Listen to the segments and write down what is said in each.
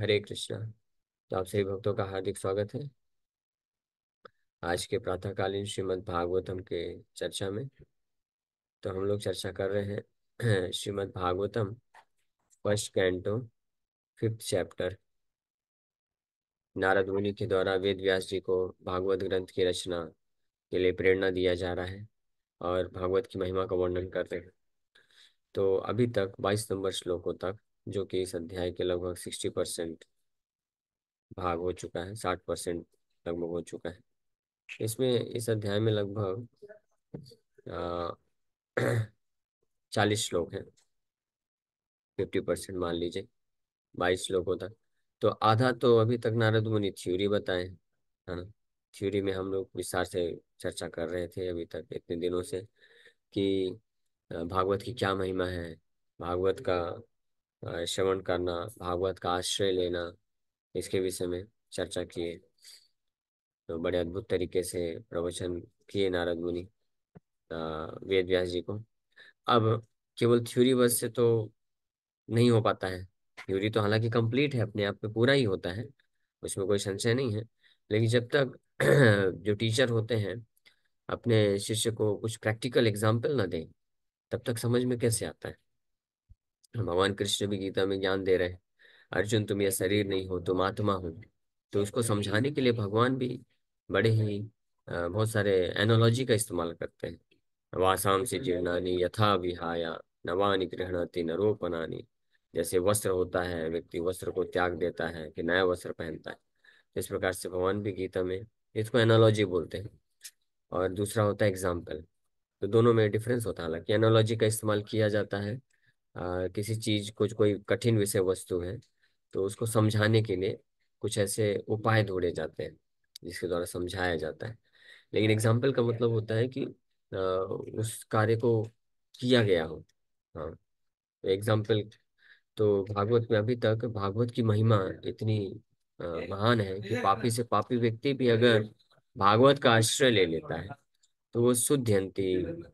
हरे कृष्णा तो आप सभी भक्तों का हार्दिक स्वागत है आज के प्रातःकालीन श्रीमद् भागवतम के चर्चा में तो हम लोग चर्चा कर रहे हैं Shrimad Bhagavatam first canto fifth chapter Narad Muni के द्वारा वेद व्यास जी को भागवत ग्रंथ की रचना के लिए प्रेरणा दिया जा रहा है और भागवत की महिमा का वर्णन कर रहे हैं तो अभी तक बाईस नंबर श्लोकों तक जो कि इस अध्याय के लगभग सिक्सटी परसेंट भाग हो चुका है साठ परसेंट लगभग हो चुका है इसमें इस अध्याय में लगभग चालीस श्लोक हैं फिफ्टी परसेंट मान लीजिए बाईस श्लोकों तक तो आधा तो अभी तक नारद मुनि थ्योरी बताए है ना थ्योरी में हम लोग विस्तार से चर्चा कर रहे थे अभी तक इतने दिनों से कि भागवत की क्या महिमा है भागवत का श्रवण करना भागवत का आश्रय लेना इसके विषय में चर्चा किए तो बड़े अद्भुत तरीके से प्रवचन किए नारद मुनि वेद व्यास जी को अब केवल थ्योरी बस से तो नहीं हो पाता है थ्योरी तो हालांकि कंप्लीट है अपने आप में पूरा ही होता है उसमें कोई संशय नहीं है लेकिन जब तक जो टीचर होते हैं अपने शिष्य को कुछ प्रैक्टिकल एग्जाम्पल ना दें तब तक समझ में कैसे आता है भगवान कृष्ण भी गीता में ज्ञान दे रहे हैं अर्जुन तुम यह शरीर नहीं हो तुम आत्मा हो तो उसको समझाने के लिए भगवान भी बड़े ही बहुत सारे एनोलॉजी का इस्तेमाल करते हैं वासाम से जीर्णानी यथा विहाया नवानी गृहणाती नरोपनानी जैसे वस्त्र होता है व्यक्ति वस्त्र को त्याग देता है कि नया वस्त्र पहनता है इस प्रकार से भगवान भी गीता में इसको एनोलॉजी बोलते हैं और दूसरा होता है एग्जाम्पल तो दोनों में डिफरेंस होता है हालांकि एनोलॉजी का इस्तेमाल किया जाता है आ, किसी चीज कुछ कोई कठिन विषय वस्तु है तो उसको समझाने के लिए कुछ ऐसे उपाय ढूंढे जाते हैं जिसके द्वारा समझाया जाता है लेकिन एग्जाम्पल का मतलब होता है कि आ, उस कार्य को किया गया हो हाँ एग्जाम्पल तो भागवत में अभी तक भागवत की महिमा इतनी आ, महान है कि पापी से पापी व्यक्ति भी अगर भागवत का आश्रय ले लेता है तो वो शुद्ध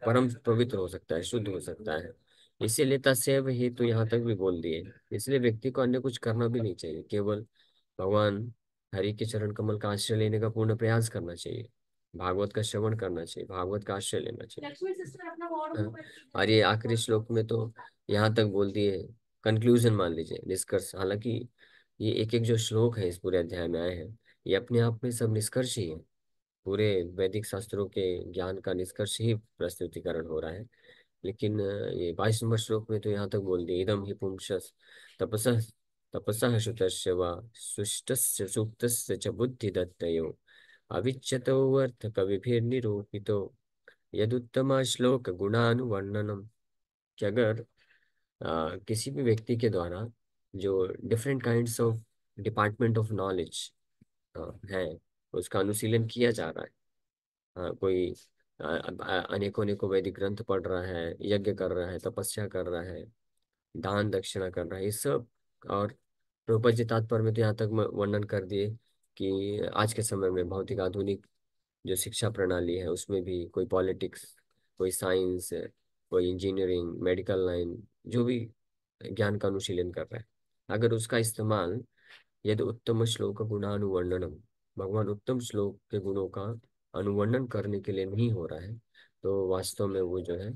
परम पवित्र हो सकता है शुद्ध हो सकता है इसीलिए तस्व तो हेतु तो यहाँ तक भी बोल दिए इसलिए व्यक्ति को अन्य कुछ करना भी नहीं चाहिए केवल भगवान हरि के चरण कमल का आश्रय लेने का पूर्ण प्रयास करना चाहिए भागवत का श्रवण करना चाहिए भागवत का आश्रय लेना चाहिए हाँ, और ये आखिरी श्लोक में तो यहाँ तक बोल दिए कंक्लूजन मान लीजिए निष्कर्ष हालांकि ये एक एक जो श्लोक है इस पूरे अध्याय में आए हैं ये अपने आप में सब निष्कर्ष ही है पूरे वैदिक शास्त्रों के ज्ञान का निष्कर्ष ही प्रस्तुतिकरण हो रहा है लेकिन ये बाईस नंबर श्लोक में तो यहाँ तक बोल दिया इदम ही पुंसस तपस तपसः श्रुतस्य वा सुष्टस्य सुप्तस्य च बुद्धिदत्तयो अविच्यतो अर्थकविभिर्निरूपितो यदुत्तमाश्लोकगुणानुवर्णनम् कि अगर आ, किसी भी व्यक्ति के द्वारा जो different kinds of department of knowledge है उसका अनुशीलन किया जा रहा है आ, कोई अनेकों अनेकों वैदिक ग्रंथ पढ़ रहा है यज्ञ कर रहा है तपस्या कर रहा है दान दक्षिणा कर रहा है ये सब और प्रभुपद जी तात्पर्य में तो यहाँ तक वर्णन कर दिए कि आज के समय में भौतिक आधुनिक जो शिक्षा प्रणाली है उसमें भी कोई पॉलिटिक्स कोई साइंस कोई इंजीनियरिंग मेडिकल लाइन जो भी ज्ञान का अनुशीलन कर रहा है अगर उसका इस्तेमाल यदि उत्तम श्लोक गुणानुवर्णनम भगवान उत्तम श्लोक के गुणों का अनुवर्णन करने के लिए नहीं हो रहा है तो वास्तव में वो जो है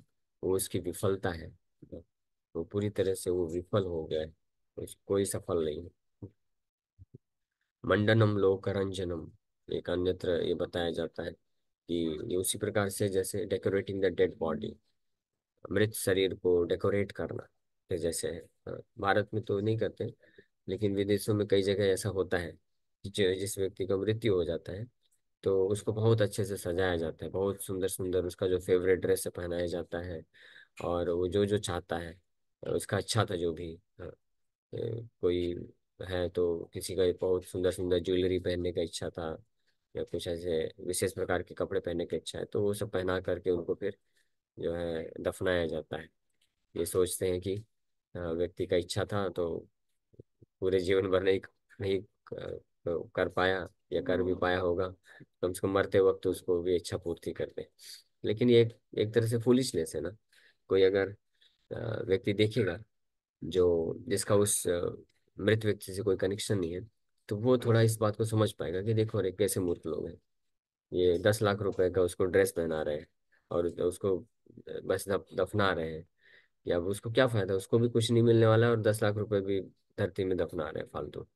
वो उसकी विफलता है वो तो पूरी तरह से वो विफल हो गया है कोई सफल नहीं है मंडनम लोकरंजनम एक अन्यत्र ये बताया जाता है कि ये उसी प्रकार से जैसे डेकोरेटिंग द डेड बॉडी मृत शरीर को डेकोरेट करना जैसे है भारत में तो नहीं करते लेकिन विदेशों में कई जगह ऐसा होता है जो जिस व्यक्ति का मृत्यु हो जाता है तो उसको बहुत अच्छे से सजाया जाता है बहुत सुंदर सुंदर उसका जो फेवरेट ड्रेस है पहनाया जाता है और वो जो जो चाहता है उसका अच्छा था जो भी हाँ, कोई है तो किसी का बहुत सुंदर सुंदर ज्वेलरी पहनने का इच्छा था या कुछ ऐसे विशेष प्रकार के कपड़े पहनने की इच्छा है तो वो सब पहना करके उनको फिर जो है दफनाया जाता है ये सोचते हैं कि हाँ, व्यक्ति का इच्छा था तो पूरे जीवन भर नहीं नहीं तो कर पाया या कर भी पाया होगा कम से कम मरते वक्त उसको भी इच्छा पूर्ति कर दे लेकिन ये एक तरह से फुलिशनेस है ना कोई अगर व्यक्ति देखेगा जो जिसका उस मृत व्यक्ति से कोई कनेक्शन नहीं है तो वो थोड़ा इस बात को समझ पाएगा कि देखो अरे कैसे मूर्ख लोग हैं ये दस लाख रुपए का उसको ड्रेस पहना रहे हैं और उसको बस दफना रहे हैं या उसको क्या फायदा उसको भी कुछ नहीं मिलने वाला और दस लाख रुपए भी धरती में दफना रहे हैं फालतू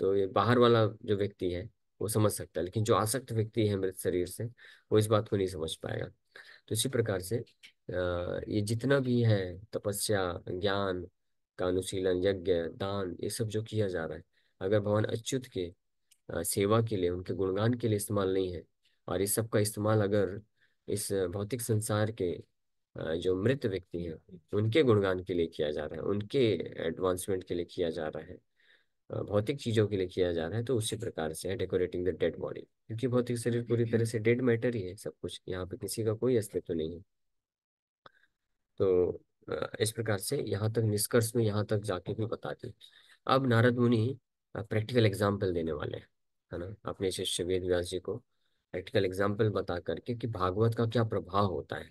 तो ये बाहर वाला जो व्यक्ति है वो समझ सकता है लेकिन जो आसक्त व्यक्ति है मृत शरीर से वो इस बात को नहीं समझ पाएगा तो इसी प्रकार से ये जितना भी है तपस्या ज्ञान का अनुशीलन यज्ञ दान ये सब जो किया जा रहा है अगर भगवान अच्युत के सेवा के लिए उनके गुणगान के लिए इस्तेमाल नहीं है और इस सब का इस्तेमाल अगर इस भौतिक संसार के जो मृत व्यक्ति हैं उनके गुणगान के लिए किया जा रहा है उनके एडवांसमेंट के लिए किया जा रहा है भौतिक चीजों के लिए किया जा रहा है तो उसी प्रकार से है डेकोरेटिंग द डेड बॉडी क्योंकि भौतिक शरीर पूरी हम्म। तरह से डेड मैटर ही है सब कुछ यहाँ पे किसी का कोई अस्तित्व तो नहीं है तो इस प्रकार से यहाँ तक निष्कर्ष में यहाँ तक जाके भी बता दी अब नारद मुनि प्रैक्टिकल एग्जाम्पल देने वाले हैं है ना अपने शिष्य वेद व्यास जी को प्रैक्टिकल एग्जाम्पल बता करके कि भागवत का क्या प्रभाव होता है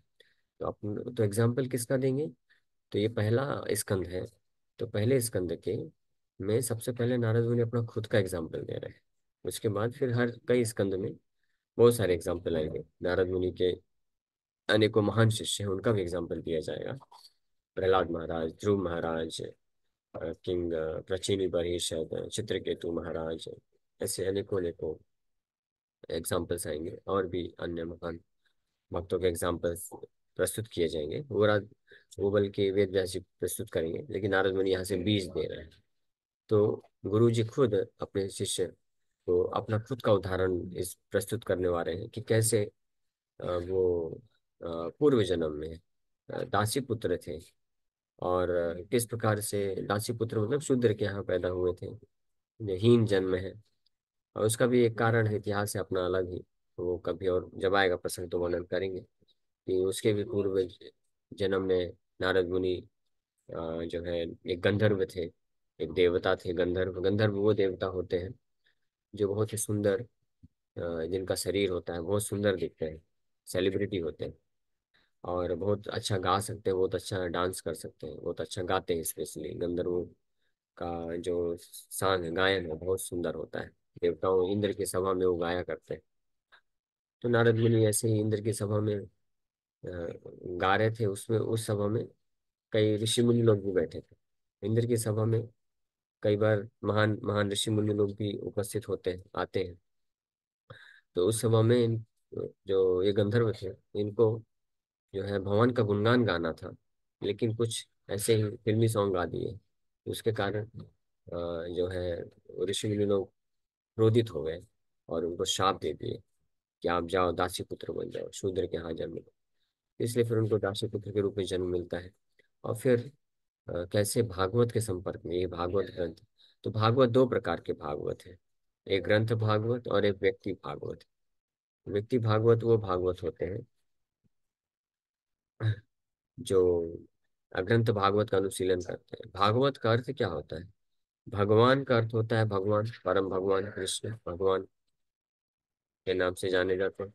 तो अपन तो एग्जाम्पल किसका देंगे तो ये पहला स्कंद है तो पहले स्कंद के में सबसे पहले नारद मुनि अपना खुद का एग्जाम्पल दे रहे हैं उसके बाद फिर हर कई स्कंद में बहुत सारे एग्जाम्पल हम्म। आएंगे नारद मुनि के अनेकों महान शिष्य हैं उनका भी एग्जाम्पल दिया जाएगा प्रहलाद महाराज ध्रुव महाराज किंग प्रचीनी बरहिषद चित्रकेतु महाराज ऐसे अनेकों अनेकों एग्जाम्पल्स आएंगे और भी अन्य महान भक्तों के एग्जाम्पल्स प्रस्तुत किए जाएंगे वो राज वो बल्कि वेद व्यास जी प्रस्तुत करेंगे लेकिन नारद मुनि यहाँ से बीज दे रहे हैं तो गुरु जी खुद अपने शिष्य को अपना खुद का उदाहरण इस प्रस्तुत करने वाले हैं कि कैसे वो पूर्व जन्म में दासी पुत्र थे और किस प्रकार से दासी पुत्र मतलब शूद्र के यहाँ पैदा हुए थे हीन जन्म है और उसका भी एक कारण है इतिहास है अपना अलग ही वो कभी और जब आएगा प्रसंग तो वर्णन करेंगे कि उसके भी पूर्व जन्म में नारद मुनि जो है एक गंधर्व थे एक देवता थे गंधर्व गंधर्व वो देवता होते हैं जो बहुत ही सुंदर जिनका शरीर होता है बहुत सुंदर दिखते हैं सेलिब्रिटी होते हैं और बहुत अच्छा गा सकते हैं बहुत अच्छा डांस कर सकते हैं बहुत अच्छा गाते हैं स्पेशली गंधर्वों का जो सांग है गायन है बहुत सुंदर होता है देवताओं इंद्र की सभा में वो गाया करते हैं तो नारद मुनि ऐसे ही इंद्र की सभा में गा रहे थे उसमें उस सभा में कई ऋषि मुनि लोग भी बैठे थे इंद्र की सभा में कई बार महान महान ऋषि मुनि लोग भी उपस्थित होते हैं आते हैं तो उस सभा में इन जो ये गंधर्व थे इनको जो है भवन का गुणगान गाना था लेकिन कुछ ऐसे ही फिल्मी सॉन्ग गा दिए उसके कारण जो है ऋषि मुनि लोग क्रोधित हो गए और उनको शाप दे दिए कि आप जाओ दासी पुत्र बन जाओ शूद्र के यहाँ जन्म इसलिए फिर उनको दासी पुत्र के रूप में जन्म मिलता है और फिर कैसे भागवत के संपर्क में ये भागवत हम्म। ग्रंथ तो भागवत दो प्रकार के भागवत है एक ग्रंथ भागवत और एक व्यक्ति भागवत व्यक्ति भागवत वो भागवत होते हैं जो ग्रंथ भागवत का अनुशीलन करते हैं भागवत का अर्थ क्या होता है भगवान का अर्थ होता है भगवान परम भगवान कृष्ण भगवान के नाम से जाने जाते हैं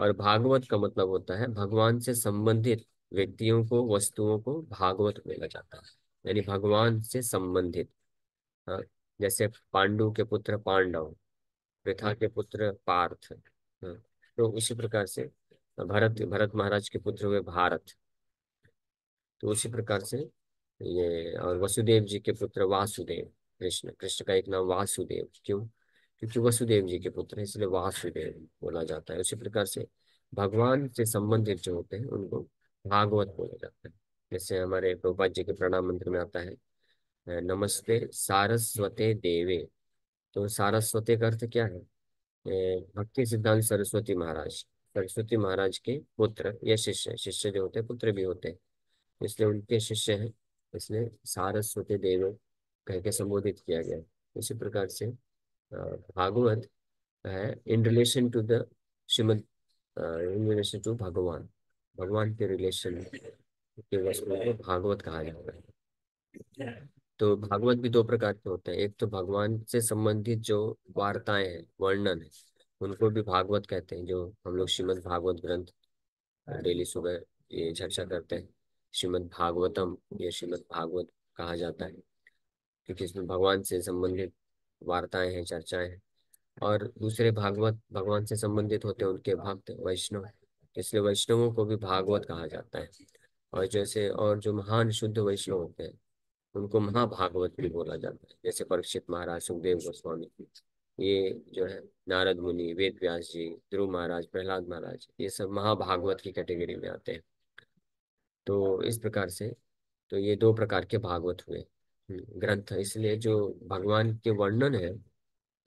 और भागवत का मतलब होता है भगवान से संबंधित व्यक्तियों को वस्तुओं को भागवत बोला जाता है यानी भगवान से संबंधित जैसे पांडु के पुत्र पांडव पृथा के पुत्र पार्थ तो उसी प्रकार से भरत भरत महाराज के पुत्र हुए भारत तो उसी प्रकार से ये और वसुदेव जी के पुत्र वासुदेव कृष्ण कृष्ण का एक नाम वासुदेव क्यों क्योंकि वसुदेव जी के पुत्र है इसलिए वासुदेव बोला जाता है उसी प्रकार से भगवान से संबंधित जो होते हैं उनको भागवत बोला जाता है जैसे हमारे प्रभुपाद जी के प्रणाम मंत्र में आता है नमस्ते सारस्वते देवे तो सारस्वते का अर्थ क्या है भक्ति सिद्धांत सरस्वती महाराज सरस्वती महाराज के पुत्र या शिष्य शिष्य जो होते हैं पुत्र भी होते हैं इसलिए उनके शिष्य हैं इसलिए सारस्वती देव कह के संबोधित किया गया इसी प्रकार से भागवत है in relation to the Shrimad in relation to Bhagavan भगवान के रिलेशन के वस्तु को भागवत कहा जाता है तो भागवत भी दो प्रकार के होते हैं एक तो भगवान से संबंधित जो वार्ताएं हैं वर्णन है उनको भी भागवत कहते हैं जो हम लोग श्रीमद भागवत ग्रंथ डेली सुबह ये चर्चा करते हैं श्रीमद भागवतम या श्रीमद भागवत कहा जाता है क्योंकि इसमें भगवान से संबंधित वार्ताएं हैं चर्चाएं हैं और दूसरे भागवत भगवान से संबंधित होते हैं उनके भक्त वैष्णव इसलिए वैष्णवों को भी भागवत कहा जाता है और जैसे और जो महान शुद्ध वैष्णव होते हैं उनको महाभागवत भी बोला जाता है जैसे परीक्षित महाराज सुखदेव गोस्वामी ये जो है नारद मुनि वेद व्यास जी ध्रुव महाराज प्रहलाद महाराज ये सब महाभागवत की कैटेगरी में आते हैं तो इस प्रकार से तो ये दो प्रकार के भागवत हुए हम्म, ग्रंथ इसलिए जो भगवान के वर्णन है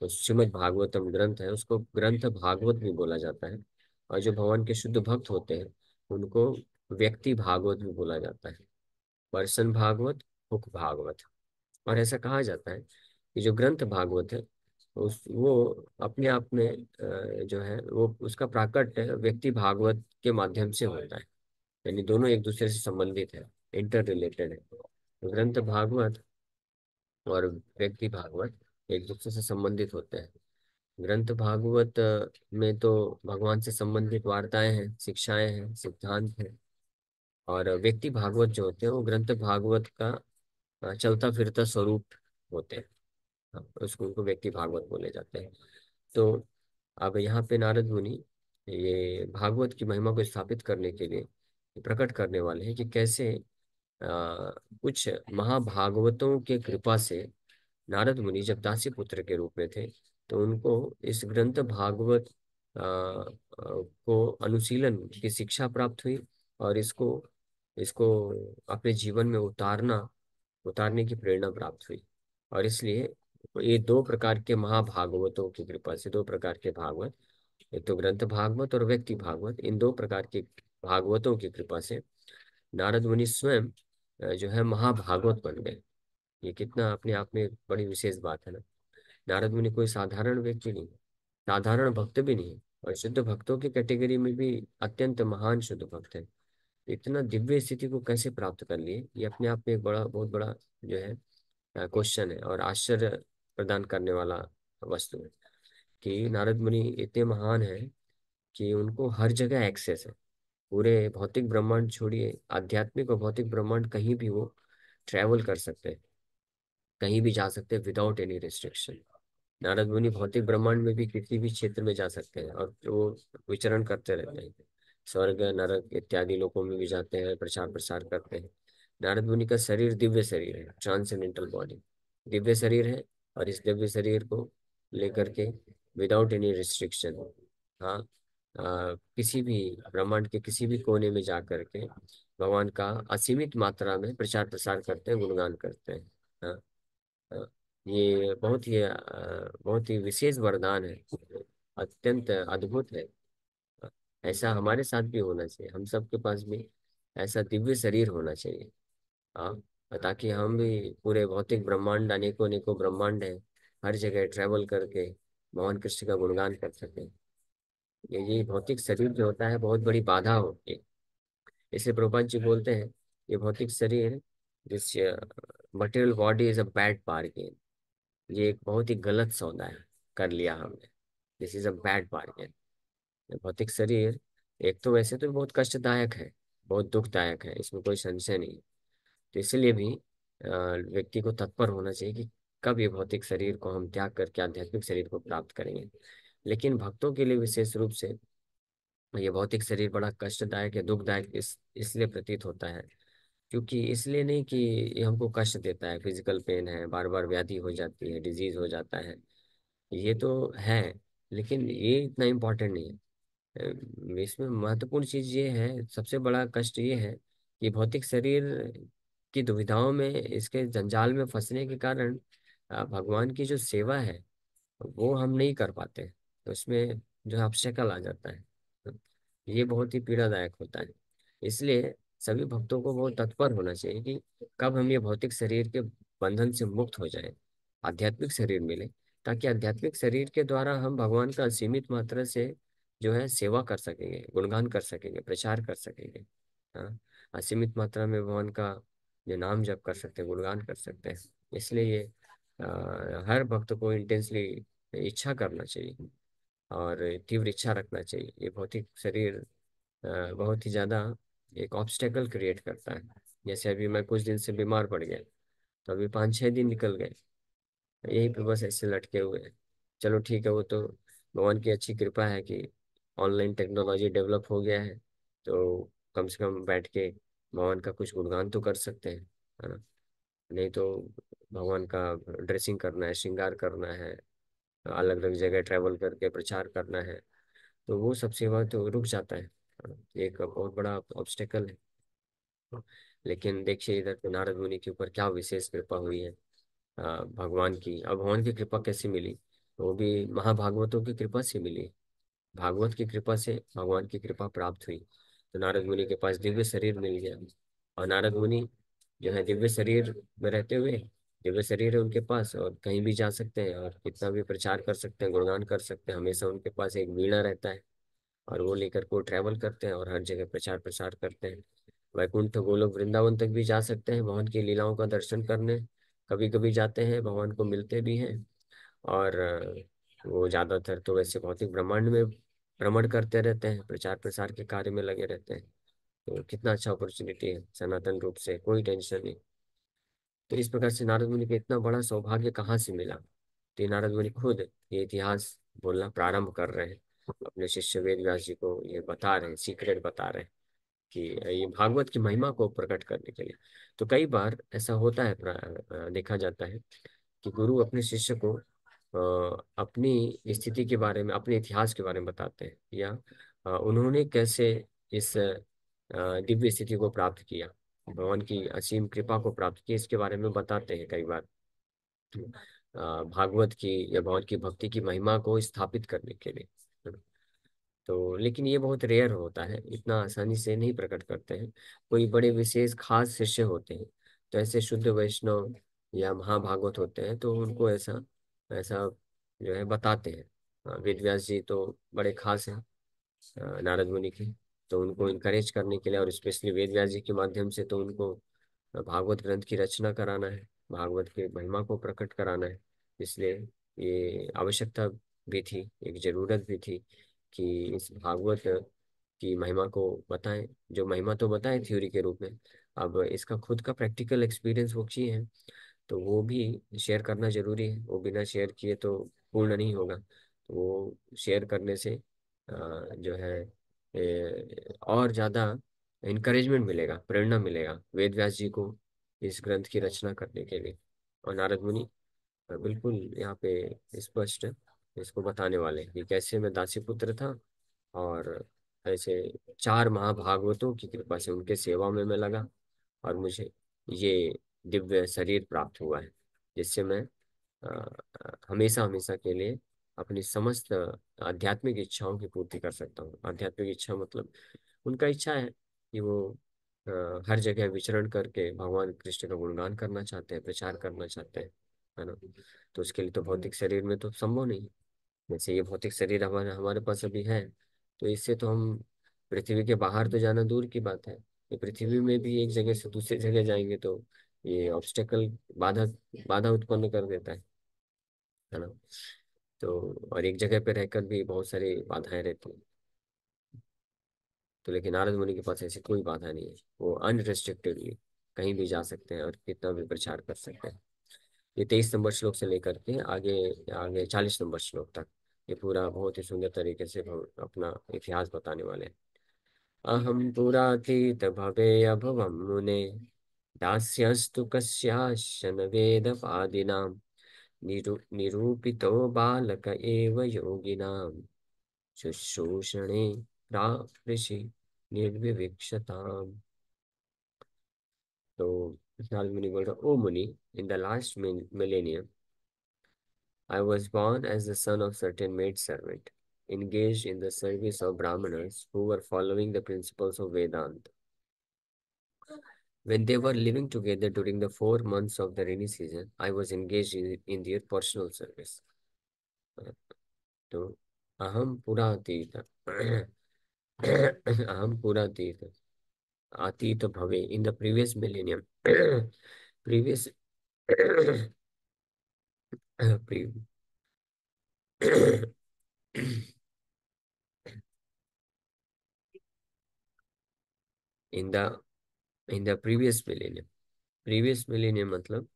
तो श्रीमद भागवतम ग्रंथ है उसको ग्रंथ भागवत भी बोला जाता है और जो भगवान के शुद्ध भक्त होते हैं उनको व्यक्ति भागवत भी बोला जाता है पर्सन भागवत हुक भागवत और ऐसा कहा जाता है कि जो ग्रंथ भागवत है उस वो अपने आप में जो है वो उसका प्राकट व्यक्ति भागवत के माध्यम से होता है यानी दोनों एक दूसरे से संबंधित है इंटर रिलेटेड है तो ग्रंथ भागवत और व्यक्ति भागवत एक दूसरे से संबंधित होते हैं ग्रंथ भागवत में तो भगवान से संबंधित वार्ताएं हैं शिक्षाएं हैं सिद्धांत हैं और व्यक्ति भागवत जो होते हैं वो ग्रंथ भागवत का चलता फिरता स्वरूप होते हैं हाँ, उसको उनको व्यक्ति भागवत बोले जाते हैं तो अब यहाँ पे नारद मुनि ये भागवत की महिमा को स्थापित करने के लिए प्रकट करने वाले हैं कि कैसे कुछ महाभागवतों के कृपा से नारद मुनि जब दासी पुत्र के रूप में थे तो उनको इस ग्रंथ भागवत आ, को अनुशीलन की शिक्षा प्राप्त हुई और इसको इसको अपने जीवन में उतारना उतारने की प्रेरणा प्राप्त हुई और इसलिए ये दो प्रकार के महाभागवतों की कृपा से दो प्रकार के भागवत एक तो ग्रंथ भागवत और व्यक्ति भागवत इन दो प्रकार के भागवतों की कृपा से नारद मुनि स्वयं जो है महाभागवत बन गए ये कितना अपने आप में बड़ी विशेष बात है ना नारद मुनि कोई साधारण व्यक्ति नहीं है साधारण भक्त भी नहीं है और शुद्ध भक्तों की कैटेगरी में भी अत्यंत महान शुद्ध भक्त है इतना दिव्य स्थिति को कैसे प्राप्त कर लिए ये अपने आप में एक बड़ा बहुत बड़ा जो है क्वेश्चन है और आश्चर्य प्रदान करने वाला वस्तु है कि नारद मुनि इतने महान है कि उनको हर जगह एक्सेस है पूरे भौतिक ब्रह्मांड छोड़िए आध्यात्मिक और भौतिक ब्रह्मांड कहीं भी वो ट्रेवल कर सकते हैं कहीं भी जा सकते हैं विदाउट एनी रिस्ट्रिक्शन नारद मुनि भौतिक ब्रह्मांड में भी किसी भी क्षेत्र में जा सकते हैं और वो विचरण करते रहते हैं स्वर्ग नरक इत्यादि लोगों में भी जाते हैं प्रचार प्रसार करते हैं नारद मुनि का शरीर दिव्य शरीर है ट्रांसेंडेंटल बॉडी दिव्य शरीर है और इस दिव्य शरीर को लेकर के विदाउट एनी रिस्ट्रिक्शन हाँ किसी भी ब्रह्मांड के किसी भी कोने में जा करके भगवान का असीमित मात्रा में प्रचार प्रसार करते हैं गुणगान करते हैं ये बहुत ही बहुत ही विशेष वरदान है अत्यंत अद्भुत है ऐसा हमारे साथ भी होना चाहिए हम सबके पास भी ऐसा दिव्य शरीर होना चाहिए हाँ ताकि हम भी पूरे भौतिक ब्रह्मांड अनेकों अनेकों ब्रह्मांड है हर जगह ट्रेवल करके भगवान कृष्ण का गुणगान कर सके ये ये भौतिक शरीर जो होता है बहुत बड़ी बाधा होती है इसलिए प्रभुपाल जी बोलते हैं ये भौतिक शरीर जिस material body is a bad bargain ये एक बहुत ही गलत सौदा है कर लिया हमने this is a bad bargain भौतिक शरीर एक तो वैसे तो बहुत कष्टदायक है बहुत दुखदायक है इसमें कोई संशय नहीं तो इसलिए भी व्यक्ति को तत्पर होना चाहिए कि कब ये भौतिक शरीर को हम त्याग करके आध्यात्मिक शरीर को प्राप्त करेंगे लेकिन भक्तों के लिए विशेष रूप से ये भौतिक शरीर बड़ा कष्टदायक या दुखदायक इस इसलिए प्रतीत होता है क्योंकि इसलिए नहीं कि ये हमको कष्ट देता है फिजिकल पेन है बार बार व्याधि हो जाती है डिजीज हो जाता है ये तो है लेकिन ये इतना इम्पोर्टेंट नहीं है इसमें महत्वपूर्ण चीज ये है सबसे बड़ा कष्ट ये है कि भौतिक शरीर की दुविधाओं में इसके जंजाल में फंसने के कारण भगवान की जो सेवा है वो हम नहीं कर पाते तो इसमें जो है आ जाता है ये बहुत ही पीड़ादायक होता है इसलिए सभी भक्तों को बहुत तत्पर होना चाहिए कि कब हम ये भौतिक शरीर के बंधन से मुक्त हो जाए आध्यात्मिक शरीर मिले ताकि आध्यात्मिक शरीर के द्वारा हम भगवान का सीमित मात्रा से जो है सेवा कर सकेंगे गुणगान कर सकेंगे प्रचार कर सकेंगे हाँ असीमित मात्रा में भगवान का जो नाम जप कर सकते हैं गुणगान कर सकते हैं इसलिए ये आ, हर भक्त को इंटेंसली इच्छा करना चाहिए और तीव्र इच्छा रखना चाहिए ये भौतिक शरीर बहुत ही ज़्यादा एक ऑब्स्टेकल क्रिएट करता है जैसे अभी मैं कुछ दिन से बीमार पड़ गया तो अभी पाँच छः दिन निकल गए यहीं पर बस ऐसे लटके हुए हैं चलो ठीक है वो तो भगवान की अच्छी कृपा है कि ऑनलाइन टेक्नोलॉजी डेवलप हो गया है तो कम से कम बैठ के भगवान का कुछ गुणगान तो कर सकते हैं है ना नहीं तो भगवान का ड्रेसिंग करना है श्रृंगार करना है अलग अलग जगह ट्रैवल करके प्रचार करना है तो वो सब सेवा तो रुक जाता है एक बहुत बड़ा ऑब्स्टेकल है लेकिन देखिए इधर तो नारद मुनि के ऊपर क्या विशेष कृपा हुई है भगवान की अब भगवान की कृपा कैसे मिली वो भी महाभागवतों की कृपा से मिली भागवत की कृपा से भगवान की कृपा प्राप्त हुई तो नारद मुनि के पास दिव्य शरीर मिल गया और नारद मुनि जो है दिव्य शरीर में रहते हुए दिव्य शरीर है उनके पास और कहीं भी जा सकते हैं और कितना भी प्रचार कर सकते हैं गुणगान कर सकते हैं हमेशा उनके पास एक वीणा रहता है और वो लेकर को ट्रेवल करते हैं और हर जगह प्रचार प्रसार करते हैं वैकुंठ वो लोग वृंदावन तक भी जा सकते हैं भगवान की लीलाओं का दर्शन करने कभी कभी जाते हैं भगवान को मिलते भी हैं और वो ज़्यादातर तो वैसे भौतिक ब्रह्मांड में भ्रमण करते रहते हैं प्रचार प्रसार के कार्य में लगे रहते हैं तो कितना अच्छा अपॉर्चुनिटी है सनातन रूप से कोई टेंशन नहीं तो इस प्रकार से नारद मुनि को इतना बड़ा सौभाग्य कहाँ से मिला तो ये नारद मुनि खुद ये इतिहास बोलना प्रारंभ कर रहे हैं अपने शिष्य वेद व्यास जी को ये बता रहे हैं सीक्रेट बता रहे हैं कि ये भागवत की महिमा को प्रकट करने के लिए तो कई बार ऐसा होता है देखा जाता है कि गुरु अपने शिष्य को अपनी स्थिति के बारे में अपने इतिहास के बारे में बताते हैं या उन्होंने कैसे इस दिव्य स्थिति को प्राप्त किया भगवान की असीम कृपा को प्राप्त किया इसके बारे में बताते हैं कई बार भागवत की या भगवान की भक्ति की महिमा को स्थापित करने के लिए तो लेकिन ये बहुत रेयर होता है इतना आसानी से नहीं प्रकट करते हैं कोई बड़े विशेष खास शिष्य होते हैं तो ऐसे शुद्ध वैष्णव या महाभागवत होते हैं तो उनको ऐसा ऐसा जो है बताते हैं हाँ, वेद व्यास जी तो बड़े खास हैं नारद मुनि के तो उनको इनकरेज करने के लिए और स्पेशली वेद व्यास जी के माध्यम से तो उनको भागवत ग्रंथ की रचना कराना है भागवत के महिमा को प्रकट कराना है इसलिए ये आवश्यकता भी थी एक जरूरत भी थी कि इस भागवत की महिमा को बताएं जो महिमा तो बताएं थ्योरी के रूप में अब इसका खुद का प्रैक्टिकल एक्सपीरियंस वो चाहिए है तो वो भी शेयर करना जरूरी है वो बिना शेयर किए तो पूर्ण नहीं होगा तो वो शेयर करने से जो है और ज़्यादा इनकरेजमेंट मिलेगा प्रेरणा मिलेगा वेद व्यास जी को इस ग्रंथ की रचना करने के लिए और नारद मुनि बिल्कुल यहाँ पे स्पष्ट है इसको बताने वाले कि कैसे मैं दासी पुत्र था और ऐसे चार महाभागवतों की कृपा से उनके सेवा में मैं लगा और मुझे ये दिव्य शरीर प्राप्त हुआ है जिससे मैं आ, हमेशा हमेशा के लिए अपनी समस्त आध्यात्मिक इच्छाओं की पूर्ति कर सकता हूँ आध्यात्मिक इच्छा मतलब उनका इच्छा है कि वो आ, हर जगह विचरण करके भगवान कृष्ण का गुणगान करना चाहते हैं प्रचार करना चाहते हैं है ना तो उसके लिए तो भौतिक शरीर में तो संभव नहीं जैसे ये भौतिक शरीर हमारे हमारे पास अभी है तो इससे तो हम पृथ्वी के बाहर तो जाना दूर की बात है ये तो पृथ्वी में भी एक जगह से दूसरी जगह जाएंगे तो ये ऑब्स्टेकल बाधा बाधा उत्पन्न कर देता है है ना तो और एक जगह पे रहकर भी बहुत सारी बाधाएं रहती हैं तो लेकिन नारद मुनि के पास ऐसी कोई बाधा नहीं है वो अनरिस्ट्रिक्टेडली कहीं भी जा सकते हैं और कितना भी प्रचार कर सकते हैं ये तेईस नंबर श्लोक से लेकर के आगे आगे चालीस नंबर श्लोक तक ये पूरा बहुत ही सुंदर तरीके से अपना इतिहास बताने वाले हैं अहम पुरातीत भवे अभवम मुने दास्यस्तु कस्याश्च वेद वेदपादिनां निरू निरूपितो बालक एव योगिनां शुश्रूषणे प्राकृषि निर्विविक्षताम् तो मुनि बोल रहा ओ मुनि in the last millennium I was born as the son of certain maidservant, engaged in the service of Brahmanas who were following the principles of Vedanta. When they were living together during the four months of the rainy season, I was engaged in, in their personal service. So, aham puratita. aham pura Atita bhave. In the previous millennium, previous in the in the previous millennium previous millennium मतलब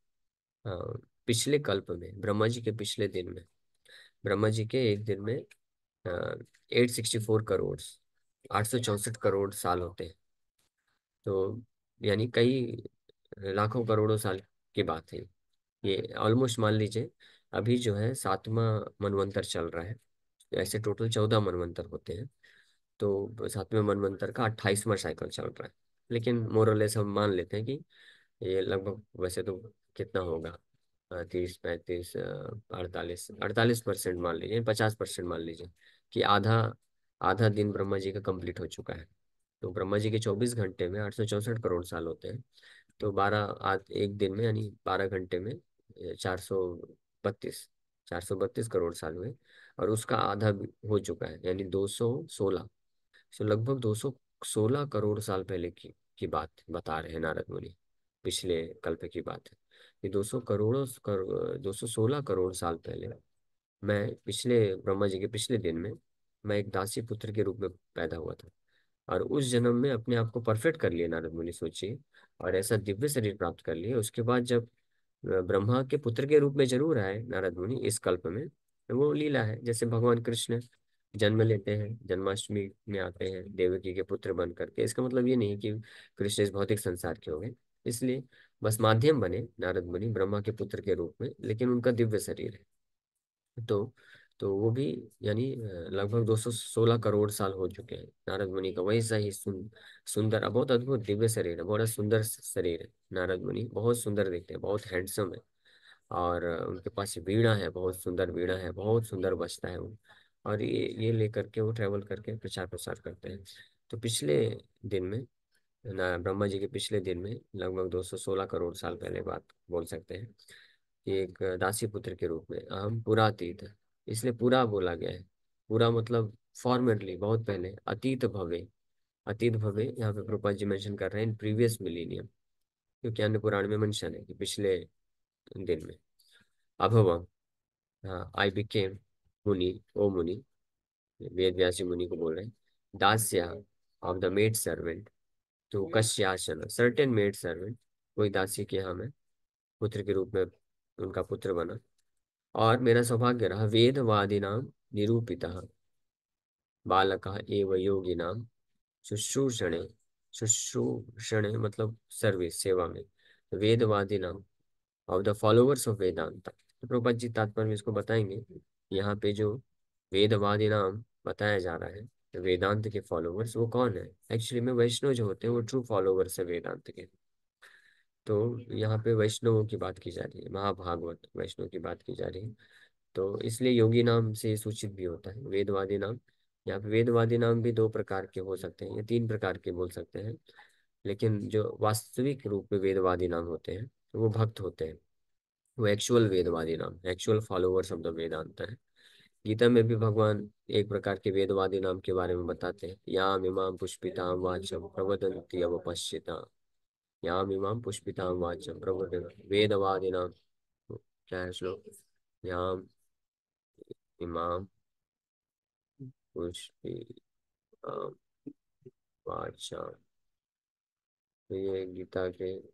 पिछले कल्प में ब्रह्मा जी के पिछले दिन में ब्रह्मा जी के एक दिन में एट सिक्सटी फोर करोड़ आठ सौ चौसठ करोड़ साल होते हैं तो यानी कई लाखों करोड़ों साल की बात है ये ऑलमोस्ट मान लीजिए अभी जो है सातवां मनवंतर चल रहा है ऐसे टोटल चौदह मनवंतर होते हैं तो सातवें मनवंतर का अट्ठाईसवां साइकिल चल रहा है लेकिन मोरलेस हम मान लेते हैं कि ये लगभग वैसे तो कितना होगा तीस पैंतीस अड़तालीस अड़तालीस परसेंट मान लीजिए पचास परसेंट मान लीजिए कि आधा आधा दिन ब्रह्मा जी का कंप्लीट हो चुका है तो ब्रह्मा जी के चौबीस घंटे में आठ सौ चौसठ करोड़ साल होते हैं तो बारह एक दिन में यानी बारह घंटे में चार सौ बत्तीस चार सौ बत्तीस करोड़ साल हुए और उसका आधा हो चुका है यानी दो सौ सोलह सो लगभग दो सौ सोलह करोड़ साल पहले की की बात बता रहे हैं नारद मुनि पिछले कल्प की बात है कि दो सौ करोड़ों कर, दो सौ सोलह करोड़ साल पहले मैं पिछले ब्रह्मा जी के पिछले दिन में मैं एक दासी पुत्र के रूप में पैदा हुआ था और उस जन्म में अपने आप को परफेक्ट कर लिए नारद मुनि सोचिए और ऐसा दिव्य शरीर प्राप्त कर लिए उसके बाद जब ब्रह्मा के पुत्र के रूप में जरूर आए नारद मुनि इस कल्प में तो वो लीला है जैसे भगवान कृष्ण जन्म लेते हैं जन्माष्टमी में आते हैं देवकी के पुत्र बन करके इसका मतलब ये नहीं कि कृष्ण इस भौतिक संसार के हो गए इसलिए बस माध्यम बने नारद मुनि ब्रह्मा के पुत्र के रूप में लेकिन उनका दिव्य शरीर है तो तो वो भी यानी लगभग 216 करोड़ साल हो चुके हैं नारद मुनि का वैसा ही सुन, सुंदर बहुत अद्भुत दिव्य शरीर है बहुत सुंदर शरीर है नारद मुनि बहुत सुंदर दिखते हैं बहुत हैंडसम है और उनके पास वीणा है बहुत सुंदर वीणा है बहुत सुंदर बचता है वो और ये ये लेकर के वो ट्रेवल करके प्रचार प्रसार करते हैं तो पिछले दिन में ना ब्रह्मा जी के पिछले दिन में लगभग 216 करोड़ साल पहले बात बोल सकते हैं एक दासी पुत्र के रूप में अहम पुरातीत इसलिए पूरा बोला गया है पूरा मतलब फॉर्मेटली बहुत पहले अतीत भवे अतीत भवे यहाँ पे प्रोपा जी मैंशन कर रहे हैं इन प्रीवियस मिलीनियम क्योंकि अन्य पुराण में मैंशन है कि पिछले दिन में अभव आई हाँ, बिकेम मुनि ओ मुनि वेद व्यासी मुनि को बोल रहे हैं dasya of the maid servant तो कश्यासन सर्टेन मेड सर्वेंट कोई दासी के यहाँ में पुत्र के रूप में उनका पुत्र बना और मेरा सौभाग्य रहा वेदवादी नाम निरूपिता बालक एव नाम शुश्रूषण शुश्रूषण मतलब सर्विस सेवा में vedavadinam of the followers of Vedanta Prabhupada ji तात्पर्य इसको बताएंगे यहाँ पे जो वेदवादी नाम बताया जा रहा है वेदांत के फॉलोवर्स वो कौन है एक्चुअली में वैष्णव जो होते हैं वो ट्रू फॉलोवर्स है वेदांत के तो यहाँ पे वैष्णवों की बात की जा रही है महाभागवत वैष्णव की बात की जा रही है तो इसलिए योगी नाम से सूचित भी होता है वेदवादी नाम यहाँ पे वेदवादी नाम भी दो प्रकार के हो सकते हैं या तीन प्रकार के बोल सकते हैं लेकिन जो वास्तविक रूप में वेदवादी नाम होते हैं वो भक्त होते हैं वो actual vedavadinam actual followers of the Vedanta है गीता में भी भगवान एक प्रकार के वेदवादी नाम के बारे में बताते हैं याम इमाम पुष्पिताम वाचम प्रवदंती अवपश्यता यामिमां पुष्पितां वाच्यं प्रवर्तिन वेदवादिनां क्या है श्लोक याम इमाम पुष्पितां वाचां तो ये गीता के याम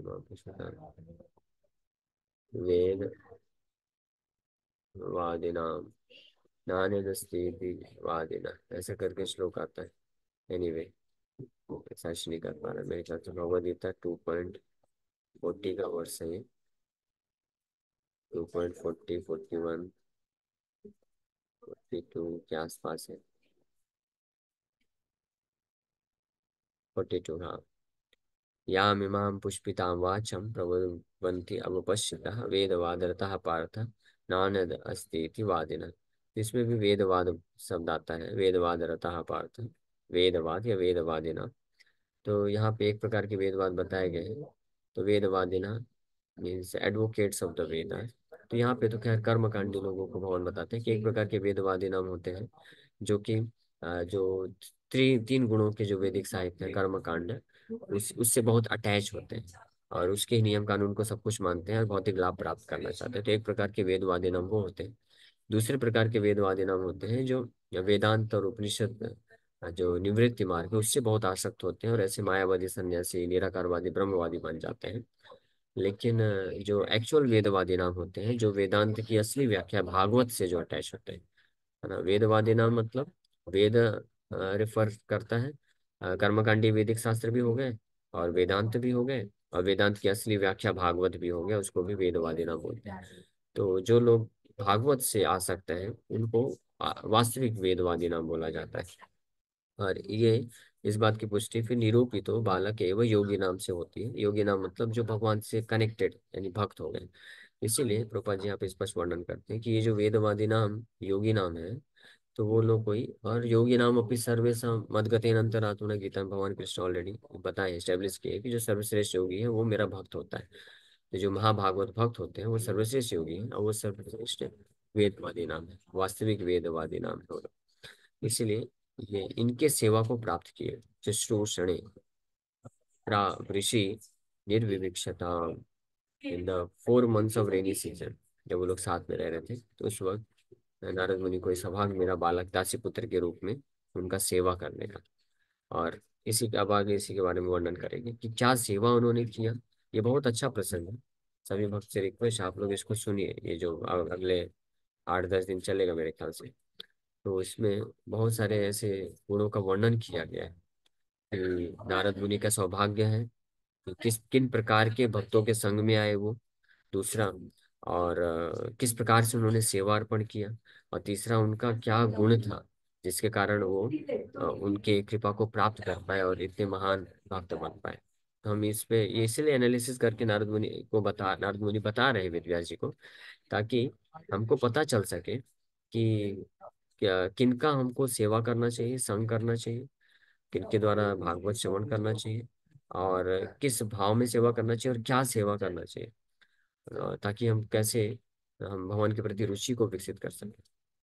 इमाम पुष्पितां वेद वादिनाम नान्यदस्ति वादिना ऐसा करके श्लोक आता है एनीवे anyway, सर्च नहीं कर पा रहा मेरे ख्याल से भगवदगीता टू पॉइंट फोर्टी का वर्ष है two point forty forty one forty two के आस पास है फोर्टी टू हाँ यामिमां पुष्पितां वाचं प्रवदन्ति अवपश्यतः वेदवादरतः पार्थ नानद अस्ति इति वादिनः इसमें भी वेदवाद शब्द आता है वेदवादरता पार्थ वेदवाद या वेदवादिना तो यहाँ पे एक प्रकार के वेदवाद बताए गए हैं तो vedavadina means advocates of the Veda तो यहाँ पे तो खैर कर्मकांडी लोगों को भगवान बताते हैं कि एक प्रकार के वेदवादी नाम होते हैं जो कि जो त्री, तीन गुणों के जो वैदिक साहित्य है कर्मकांड उस उससे बहुत अटैच होते हैं और उसके नियम कानून को सब कुछ मानते हैं और भौतिक लाभ प्राप्त करना चाहते हैं तो एक प्रकार के वेदवादी नाम वो होते हैं दूसरे प्रकार के वेदवादी नाम होते हैं जो वेदांत और उपनिषद जो निवृत्ति मार्ग है उससे बहुत आसक्त होते हैं और ऐसे मायावादी सन्यासी निराकारवादी ब्रह्मवादी बन जाते हैं लेकिन जो एक्चुअल वेदवादी नाम होते हैं जो वेदांत की असली व्याख्या भागवत से जो अटैच होते हैं है ना वेदवादी नाम मतलब वेद रिफर करता है कर्मकांडी वैदिक शास्त्र भी हो गए और वेदांत भी हो गए और वेदांत की असली व्याख्या भागवत भी हो गया उसको भी वेदवादी नाम बोलते हैं तो जो लोग भागवत से आ सकते हैं उनको वास्तविक वेदवादी नाम बोला जाता है और ये इस बात की पुष्टि फिर निरूपित हो बालक एवं योगी नाम से होती है योगी नाम मतलब जो भगवान से कनेक्टेड यानी भक्त हो गए इसीलिए प्रोपा जी आप पे स्पष्ट वर्णन करते हैं कि ये जो वेदवादी नाम योगी नाम है तो वो लोग कोई और योगी नाम अपनी सर्वेश मदगते अंतरात्मा गीता में भगवान कृष्ण ऑलरेडी बताए स्टेब्लिश किए कि जो सर्वश्रेष्ठ योगी है वो मेरा भक्त होता है तो जो महाभागवत भक्त होते हैं वो सर्वश्रेष्ठ योगी है और वो सर्वश्रेष्ठ वेदवादी नाम है वास्तविक वेदवादी नाम है वो इसीलिए ये इनके सेवा को प्राप्त किए शुश्रूषणे ऋषि निर्विविक्षता in the four months of rainy season जब वो लोग साथ में रह रहे थे तो उस वक्त नारद मुनि को सभाग मेरा बालक दासी पुत्र के रूप में उनका सेवा करने का और इसी के अब आगे इसी के बारे में वर्णन करेंगे कि क्या सेवा उन्होंने किया ये बहुत अच्छा प्रसंग है सभी भक्त से रिक्वेस्ट आप लोग इसको सुनिए ये जो अगले आठ दस दिन चलेगा मेरे ख्याल से तो इसमें बहुत सारे ऐसे गुणों का वर्णन किया गया है कि नारद मुनि का सौभाग्य है कि किस किन प्रकार के भक्तों के संग में आए वो दूसरा और किस प्रकार से उन्होंने सेवा अर्पण किया और तीसरा उनका क्या गुण था जिसके कारण वो उनके कृपा को प्राप्त कर पाए और इतने महान भक्त बन पाए तो हम इस पे इसलिए एनालिसिस करके नारद मुनि को बता नारद मुनि बता रहे वेद जी को ताकि हमको पता चल सके कि किनका हमको सेवा करना चाहिए संग करना चाहिए किनके द्वारा भागवत श्रवण करना चाहिए और किस भाव में सेवा करना चाहिए और क्या सेवा करना चाहिए ताकि हम कैसे हम भगवान के प्रति रुचि को विकसित कर सकें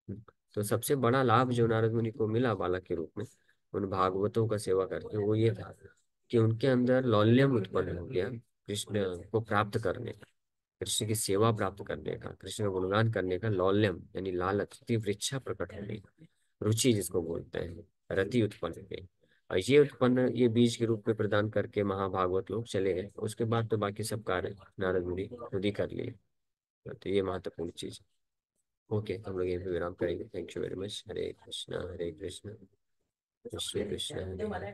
हम्म, तो सबसे बड़ा लाभ जो नारद मुनि को मिला बालक के रूप में उन भागवतों का सेवा करके वो ये था कि उनके अंदर लौल्यम उत्पन्न हो गया कृष्ण को प्राप्त करने का कृष्ण की सेवा प्राप्त करने का कृष्ण का गुणगान करने का लौल्यम यानी लालच तीव्र इच्छा प्रकट हो गई रुचि जिसको बोलते हैं रति उत्पन्न और ये उत्पन्न ये बीज के रूप में प्रदान करके महाभागवत लोग चले गए उसके बाद तो बाकी सब कार्य नारद मुनि खुद ही कर लिए तो ये महत्वपूर्ण चीज ओके हम लोग यहीं पे विराम करेंगे thank you very much Hare Krishna Hare Krishna Krishna Krishna